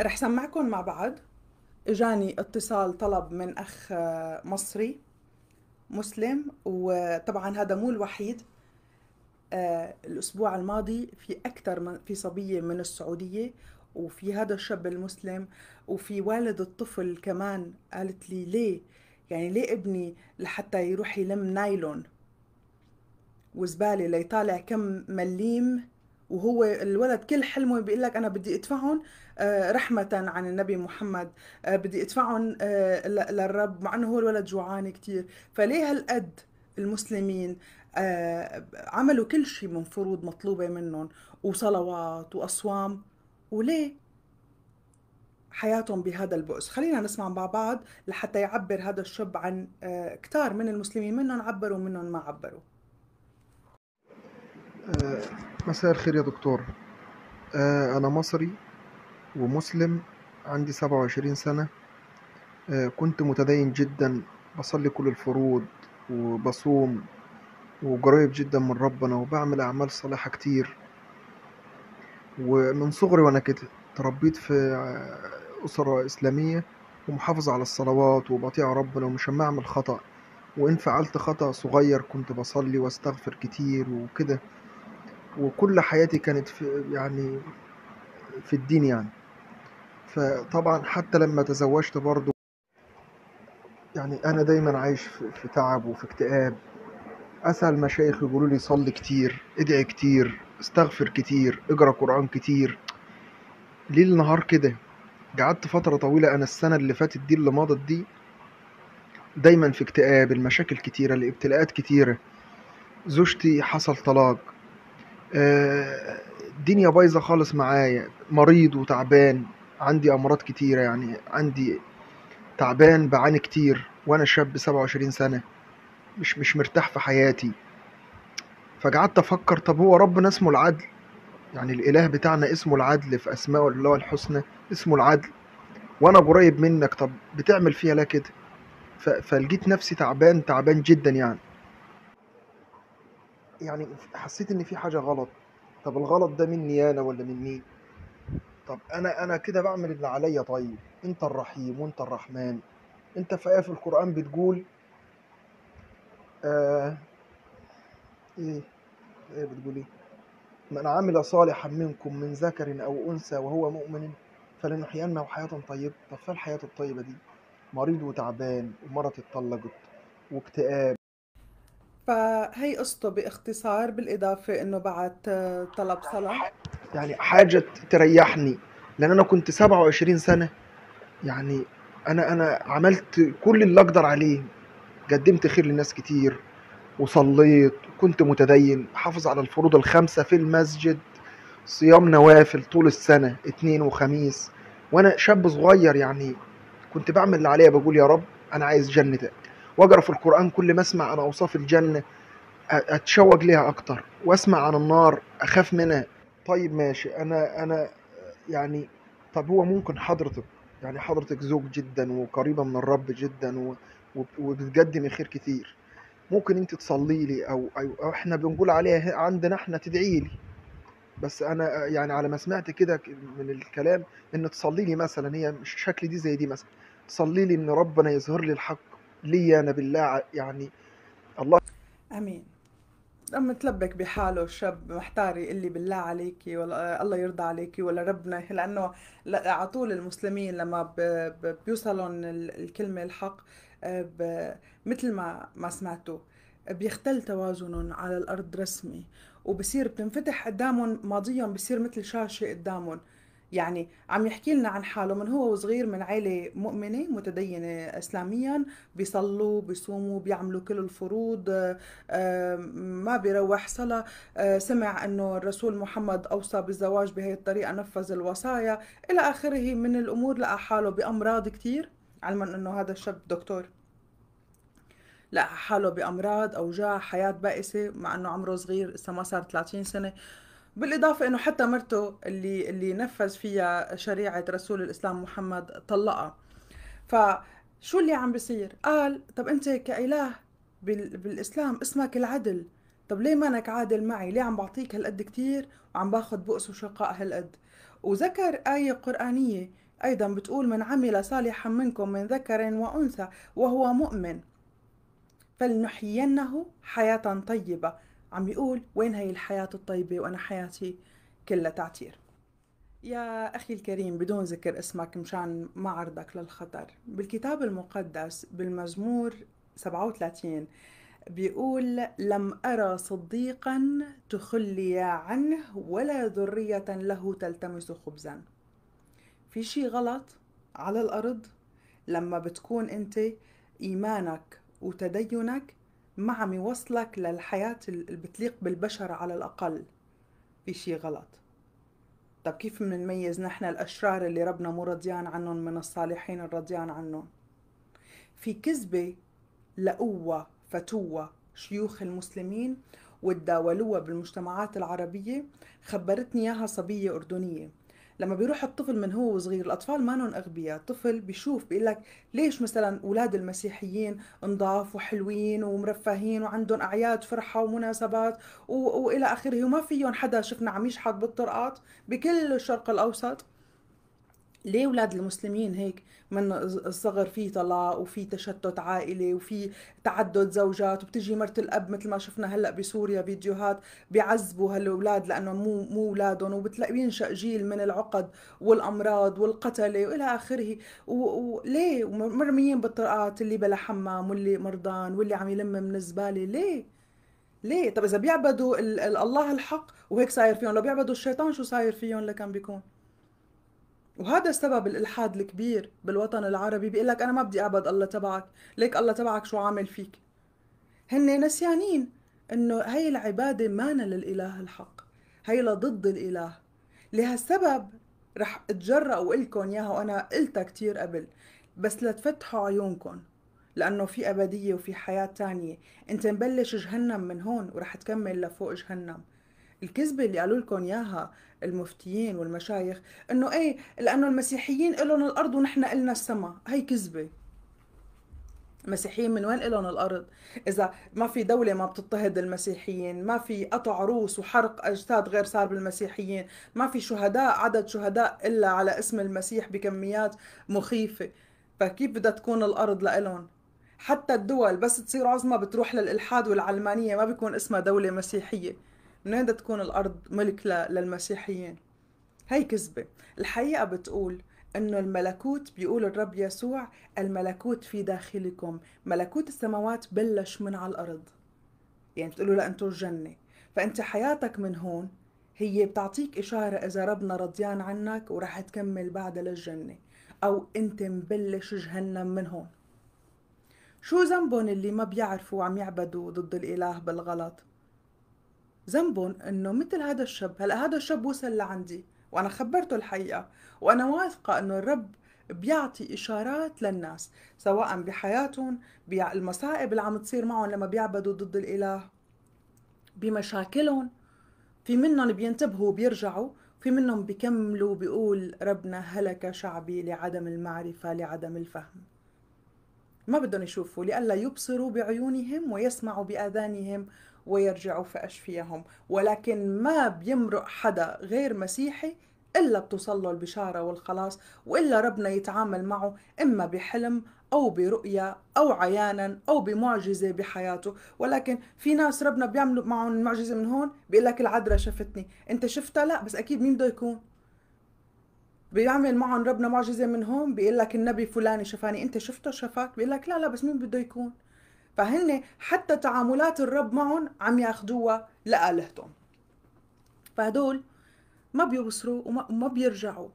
رح سمعكم مع بعض اجاني اتصال طلب من اخ آه، مصري مسلم وطبعا هذا مو الوحيد آه، الاسبوع الماضي في اكثر من في صبيه من السعوديه وفي هذا الشاب المسلم وفي والد الطفل كمان قالت لي ليه يعني ليه ابني لحتى يروح يلم نايلون وزباله ليطالع كم مليم وهو الولد كل حلمه بيقول لك انا بدي ادفعهم آه، رحمه عن النبي محمد آه، بدي ادفعهم آه، للرب مع انه هو الولد جوعان كثير فليه هالقد المسلمين عملوا كل شيء من فروض مطلوبه منهم وصلوات واصوام وليه حياتهم بهذا البؤس خلينا نسمع مع بعض لحتى يعبر هذا الشاب عن كتار من المسلمين منهم عبروا ومنهم ما عبروا آه، مساء الخير يا دكتور آه، أنا مصري ومسلم عندي سبعة وعشرين سنة آه، كنت متدين جدا بصلي كل الفروض وبصوم وقريب جدا من ربنا وبعمل أعمال صالحة كتير ومن صغري وأنا كده تربيت في أسرة إسلامية ومحافظ على الصلوات وبطيع ربنا ومش هما أعمل خطأ وإن فعلت خطأ صغير كنت بصلي وأستغفر كتير وكده وكل حياتي كانت في يعني في الدين يعني فطبعا حتى لما تزوجت برضو يعني أنا دايما عايش في تعب وفي اكتئاب أسأل مشايخ يقولوا لي صلي كتير ادعي كتير استغفر كتير اقرأ قرآن كتير ليل نهار كده قعدت فترة طويلة أنا السنة اللي فاتت دي اللي مضت دي دايما في اكتئاب المشاكل كتيرة الابتلاءات كتيرة زوجتي حصل طلاق آه، الدنيا بايظه خالص معايا مريض وتعبان عندي امراض كتيره يعني عندي تعبان بعاني كتير وانا شاب 27 سنه مش مش مرتاح في حياتي فقعدت افكر طب هو ربنا اسمه العدل يعني الاله بتاعنا اسمه العدل في اسماء الله الحسنى اسمه العدل وانا قريب منك طب بتعمل فيها لا كده فلقيت نفسي تعبان تعبان جدا يعني يعني حسيت ان في حاجه غلط طب الغلط ده مني انا ولا من مين طب انا انا كده بعمل اللي عليا طيب انت الرحيم وانت الرحمن انت في ايه في القران بتقول آه ايه ايه بتقول ايه من عمل صالحا منكم من ذكر او انثى وهو مؤمن فلنحيينه حياه طيبه طب فالحياه الطيبه دي مريض وتعبان ومرة اتطلقت واكتئاب فهي قصته باختصار بالإضافة أنه بعت آه، طلب صلاة يعني حاجة تريحني لأن أنا كنت 27 سنة يعني أنا أنا عملت كل اللي أقدر عليه قدمت خير لناس كتير وصليت كنت متدين حافظ على الفروض الخمسة في المسجد صيام نوافل طول السنة اثنين وخميس وأنا شاب صغير يعني كنت بعمل اللي عليا بقول يا رب أنا عايز جنتك واقرا في القران كل ما اسمع عن اوصاف الجنه اتشوق ليها اكتر واسمع عن النار اخاف منها طيب ماشي انا انا يعني طب هو ممكن حضرتك يعني حضرتك زوج جدا وقريبه من الرب جدا وبتقدمي خير كتير ممكن انت تصلي لي او, أو احنا بنقول عليها عندنا احنا تدعي لي بس انا يعني على ما سمعت كده من الكلام ان تصلي لي مثلا هي مش شكل دي زي دي مثلا تصلي لي ان ربنا يظهر لي الحق لي انا بالله يعني الله امين لما تلبك بحاله شاب يقول لي بالله عليكي ولا الله يرضى عليكي ولا ربنا لانه على طول المسلمين لما بيوصلهم الكلمه الحق آه، مثل ما ما سمعتوا بيختل توازنهم على الارض رسمي وبصير بتنفتح قدامهم ماضيهم بصير مثل شاشه قدامهم يعني عم يحكي لنا عن حاله من هو وصغير من عيلة مؤمنة متدينة إسلاميا بيصلوا بيصوموا بيعملوا كل الفروض آه، آه، ما بيروح صلاة آه، سمع أنه الرسول محمد أوصى بالزواج بهي الطريقة نفذ الوصايا إلى آخره من الأمور لقى حاله بأمراض كتير علما أنه هذا الشاب دكتور لقى حاله بأمراض أوجاع حياة بائسة مع أنه عمره صغير لسه ما صار 30 سنة بالإضافة أنه حتى مرته اللي, اللي نفذ فيها شريعة رسول الإسلام محمد طلقها فشو اللي عم بيصير؟ قال طب أنت كإله بالإسلام اسمك العدل طب ليه مانك عادل معي؟ ليه عم بعطيك هالقد كتير وعم باخد بؤس وشقاء هالقد؟ وذكر آية قرآنية أيضا بتقول من عمل صالحا منكم من ذكر وأنثى وهو مؤمن فلنحيينه حياة طيبة عم يقول وين هي الحياة الطيبة وأنا حياتي كلها تعتير يا أخي الكريم بدون ذكر اسمك مشان ما عرضك للخطر بالكتاب المقدس بالمزمور 37 بيقول لم أرى صديقا تخلي عنه ولا ذرية له تلتمس خبزا في شي غلط على الأرض لما بتكون أنت إيمانك وتدينك ما عم يوصلك للحياة اللي بتليق بالبشر على الأقل في شي غلط طب كيف منميز نحن الأشرار اللي ربنا مو رضيان عنهم من الصالحين الرضيان عنهم في كذبة لقوة فتوة شيوخ المسلمين وتداولوها بالمجتمعات العربية خبرتني إياها صبية أردنية لما بيروح الطفل من هو صغير الاطفال ما نون اغبياء طفل بيشوف بيقول لك ليش مثلا اولاد المسيحيين انضاف وحلوين ومرفهين وعندهم اعياد فرحه ومناسبات و... والى اخره وما فيهم حدا شفنا عم يشحط بالطرقات بكل الشرق الاوسط ليه اولاد المسلمين هيك من الصغر في طلاق وفي تشتت عائلي وفي تعدد زوجات وبتجي مرت الاب مثل ما شفنا هلا بسوريا فيديوهات بيعذبوا هالاولاد لانه مو مو اولادهم وبتلاقي بينشا جيل من العقد والامراض والقتله والى اخره وليه مرميين بالطرقات اللي بلا حمام واللي مرضان واللي عم يلم من الزباله ليه ليه؟ طب إذا بيعبدوا الله الحق وهيك صاير فيهم، لو بيعبدوا الشيطان شو صاير فيهم لكان بيكون؟ وهذا سبب الالحاد الكبير بالوطن العربي بيقول لك انا ما بدي اعبد الله تبعك ليك الله تبعك شو عامل فيك هن نسيانين انه هي العباده مانا للاله الحق هي لضد الاله لهالسبب رح اتجرأ واقول لكم اياها وانا قلتها كثير قبل بس لتفتحوا عيونكم لانه في ابديه وفي حياه تانية انت مبلش جهنم من هون ورح تكمل لفوق جهنم الكذبه اللي قالوا لكم اياها المفتيين والمشايخ انه ايه لانه المسيحيين لهم الارض ونحن لنا السماء هي كذبه المسيحيين من وين لهم الارض؟ اذا ما في دوله ما بتضطهد المسيحيين، ما في قطع روس وحرق اجساد غير صار بالمسيحيين، ما في شهداء عدد شهداء الا على اسم المسيح بكميات مخيفه، فكيف بدها تكون الارض لإلهم؟ حتى الدول بس تصير عظمى بتروح للالحاد والعلمانيه ما بيكون اسمها دوله مسيحيه. منين بدها تكون الارض ملك للمسيحيين هي كذبه الحقيقه بتقول انه الملكوت بيقول الرب يسوع الملكوت في داخلكم ملكوت السماوات بلش من على الارض يعني بتقولوا لا أنتو الجنه فانت حياتك من هون هي بتعطيك إشارة إذا ربنا رضيان عنك ورح تكمل بعدها للجنة أو أنت مبلش جهنم من هون شو ذنبهم اللي ما بيعرفوا وعم يعبدوا ضد الإله بالغلط ذنبهم انه مثل هذا الشاب هلا هذا الشاب وصل لعندي وانا خبرته الحقيقه وانا واثقه انه الرب بيعطي إشارات للناس سواء بحياتهم بالمصائب اللي عم تصير معهم لما بيعبدوا ضد الإله بمشاكلهم في منهم بينتبهوا وبيرجعوا في منهم بيكملوا بيقول ربنا هلك شعبي لعدم المعرفة لعدم الفهم ما بدهم يشوفوا لألا يبصروا بعيونهم ويسمعوا بآذانهم ويرجعوا فأشفيهم ولكن ما بيمرق حدا غير مسيحي إلا بتوصل له البشارة والخلاص وإلا ربنا يتعامل معه إما بحلم أو برؤية أو عيانا أو بمعجزة بحياته ولكن في ناس ربنا بيعملوا معهم المعجزة من هون بيقول لك العذراء شفتني أنت شفتها لا بس أكيد مين بده يكون بيعمل معهم ربنا معجزة من هون بيقول لك النبي فلان شفاني أنت شفته شفاك بيقول لك لا لا بس مين بده يكون فهن حتى تعاملات الرب معهم عم ياخدوها لآلهتهم فهدول ما بيبصروا وما بيرجعوا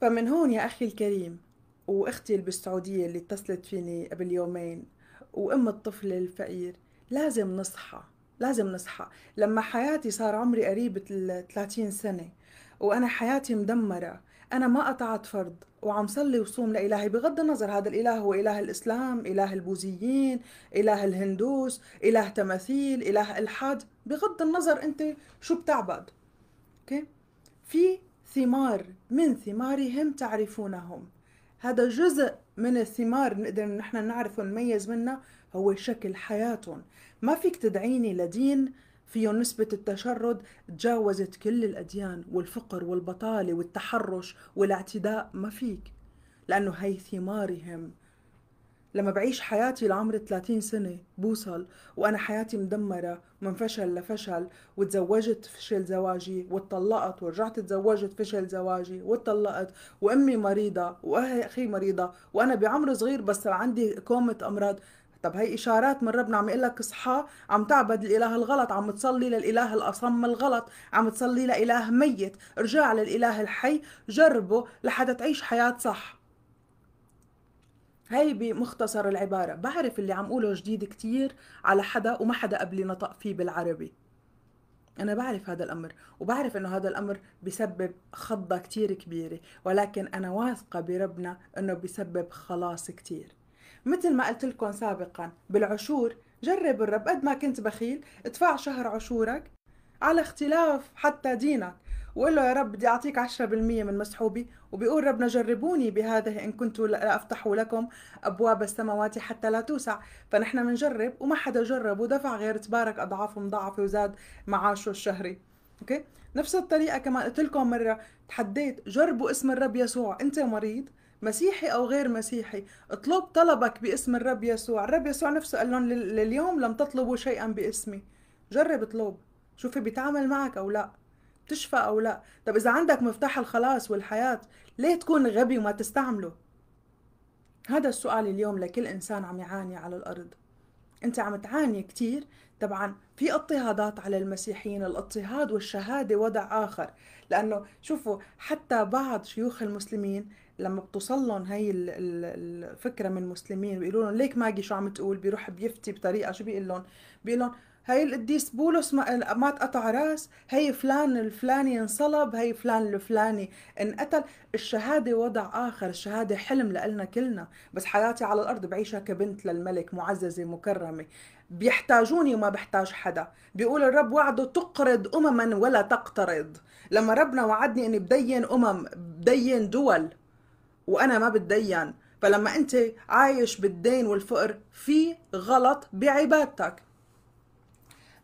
فمن هون يا أخي الكريم وأختي اللي بالسعودية اللي اتصلت فيني قبل يومين وأم الطفل الفقير لازم نصحى لازم نصحى لما حياتي صار عمري قريب 30 سنة وأنا حياتي مدمرة أنا ما قطعت فرض وعم صلي وصوم لإلهي بغض النظر هذا الإله هو إله الإسلام إله البوذيين إله الهندوس إله تماثيل إله إلحاد بغض النظر أنت شو بتعبد أوكي في ثمار من ثمارهم تعرفونهم هذا جزء من الثمار بنقدر نحن نعرفه نميز منه هو شكل حياتهم ما فيك تدعيني لدين فيه نسبة التشرد تجاوزت كل الأديان والفقر والبطالة والتحرش والاعتداء ما فيك لأنه هي ثمارهم لما بعيش حياتي لعمر 30 سنة بوصل وأنا حياتي مدمرة من فشل لفشل وتزوجت فشل زواجي واتطلقت ورجعت تزوجت فشل زواجي واتطلقت وأمي مريضة وأخي مريضة وأنا بعمر صغير بس عندي كومة أمراض طب هي اشارات من ربنا عم يقول لك اصحى عم تعبد الاله الغلط عم تصلي للاله الاصم الغلط عم تصلي لاله ميت ارجع للاله الحي جربه لحتى تعيش حياه صح هي بمختصر العبارة بعرف اللي عم قوله جديد كتير على حدا وما حدا قبلي نطق فيه بالعربي أنا بعرف هذا الأمر وبعرف أنه هذا الأمر بسبب خضة كتير كبيرة ولكن أنا واثقة بربنا أنه بسبب خلاص كتير مثل ما قلت لكم سابقا بالعشور جرب الرب قد ما كنت بخيل ادفع شهر عشورك على اختلاف حتى دينك وقول له يا رب بدي أعطيك 10% من مسحوبي وبيقول ربنا جربوني بهذه إن كنت لا أفتح لكم أبواب السماوات حتى لا توسع فنحن بنجرب وما حدا جرب ودفع غير تبارك أضعاف مضاعفة وزاد معاشه الشهري أوكي نفس الطريقة كمان قلت لكم مرة تحديت جربوا اسم الرب يسوع أنت مريض مسيحي او غير مسيحي اطلب طلبك باسم الرب يسوع الرب يسوع نفسه قال لهم لليوم لم تطلبوا شيئا باسمي جرب اطلب شوفي بيتعامل معك او لا بتشفى او لا طب اذا عندك مفتاح الخلاص والحياه ليه تكون غبي وما تستعمله هذا السؤال اليوم لكل انسان عم يعاني على الارض انت عم تعاني كثير طبعا في اضطهادات على المسيحيين الاضطهاد والشهاده وضع اخر لانه شوفوا حتى بعض شيوخ المسلمين لما بتوصل لهم هي الفكره من المسلمين بيقولوا لهم ليك ماجي شو عم تقول بيروح بيفتي بطريقه شو بيقول لهم بيقول لهم هي القديس بولس ما, ما اتقطع راس هي فلان الفلاني انصلب هي فلان الفلاني انقتل الشهاده وضع اخر الشهاده حلم لنا كلنا بس حياتي على الارض بعيشها كبنت للملك معززه مكرمه بيحتاجوني وما بحتاج حدا بيقول الرب وعده تقرض امما ولا تقترض لما ربنا وعدني اني بدين امم بدين دول وانا ما بتدين فلما انت عايش بالدين والفقر في غلط بعبادتك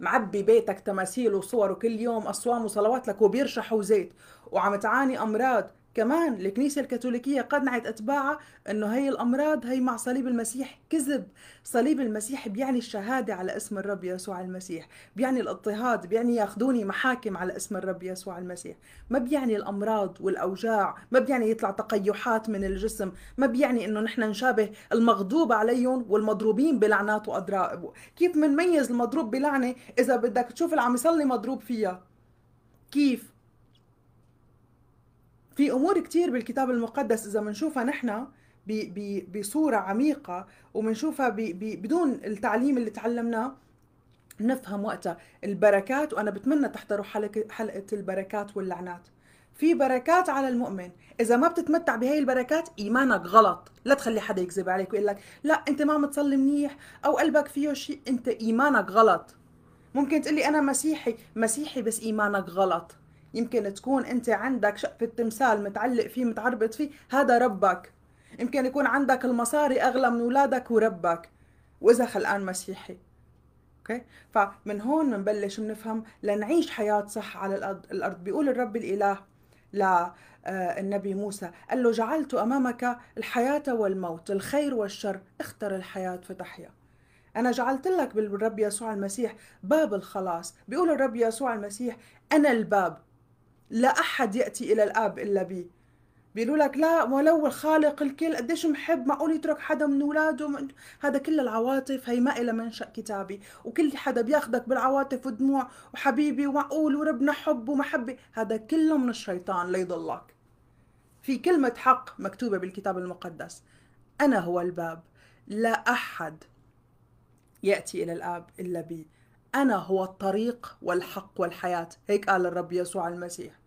معبي بيتك تماثيل وصور وكل يوم اصوام وصلوات لك وبيرشح وزيت وعم تعاني امراض كمان الكنيسة الكاثوليكية قنعت أتباعها أنه هي الأمراض هي مع صليب المسيح كذب صليب المسيح بيعني الشهادة على اسم الرب يسوع المسيح بيعني الاضطهاد بيعني ياخذوني محاكم على اسم الرب يسوع المسيح ما بيعني الأمراض والأوجاع ما بيعني يطلع تقيحات من الجسم ما بيعني أنه نحن نشابه المغضوب عليهم والمضروبين بلعنات وأضراب كيف منميز المضروب بلعنة إذا بدك تشوف اللي عم يصلي مضروب فيها كيف في امور كثير بالكتاب المقدس اذا بنشوفها نحن بصوره عميقه وبنشوفها بدون التعليم اللي تعلمناه نفهم وقتها البركات وانا بتمنى تحضروا حلقه حلقه البركات واللعنات في بركات على المؤمن اذا ما بتتمتع بهي البركات ايمانك غلط لا تخلي حدا يكذب عليك ويقول لك لا انت ما عم تصلي منيح او قلبك فيه شيء انت ايمانك غلط ممكن تقول لي انا مسيحي مسيحي بس ايمانك غلط يمكن تكون انت عندك شقفة تمثال متعلق فيه متعربط فيه هذا ربك يمكن يكون عندك المصاري اغلى من اولادك وربك واذا خلقان مسيحي اوكي فمن هون بنبلش بنفهم لنعيش حياه صح على الارض بيقول الرب الاله للنبي آه، موسى قال له جعلت امامك الحياه والموت الخير والشر اختر الحياه فتحيا أنا جعلت لك بالرب يسوع المسيح باب الخلاص بيقول الرب يسوع المسيح أنا الباب لا أحد يأتي إلى الآب إلا بي بيقولوا لك لا ولو الخالق الكل قديش محب معقول يترك حدا من اولاده هذا كل العواطف هي ما إلى منشا كتابي وكل حدا بياخذك بالعواطف والدموع وحبيبي ومعقول وربنا حب ومحبه هذا كله من الشيطان ليضلك في كلمة حق مكتوبة بالكتاب المقدس أنا هو الباب لا أحد يأتي إلى الآب إلا بي أنا هو الطريق والحق والحياة هيك قال الرب يسوع المسيح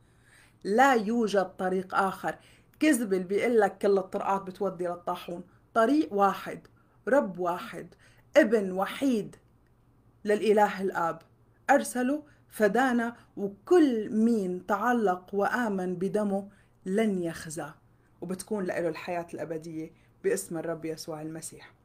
لا يوجد طريق آخر كذب اللي بيقول لك كل الطرقات بتودي للطاحون طريق واحد رب واحد ابن وحيد للإله الآب أرسله فدانا وكل مين تعلق وآمن بدمه لن يخزى وبتكون له الحياة الأبدية باسم الرب يسوع المسيح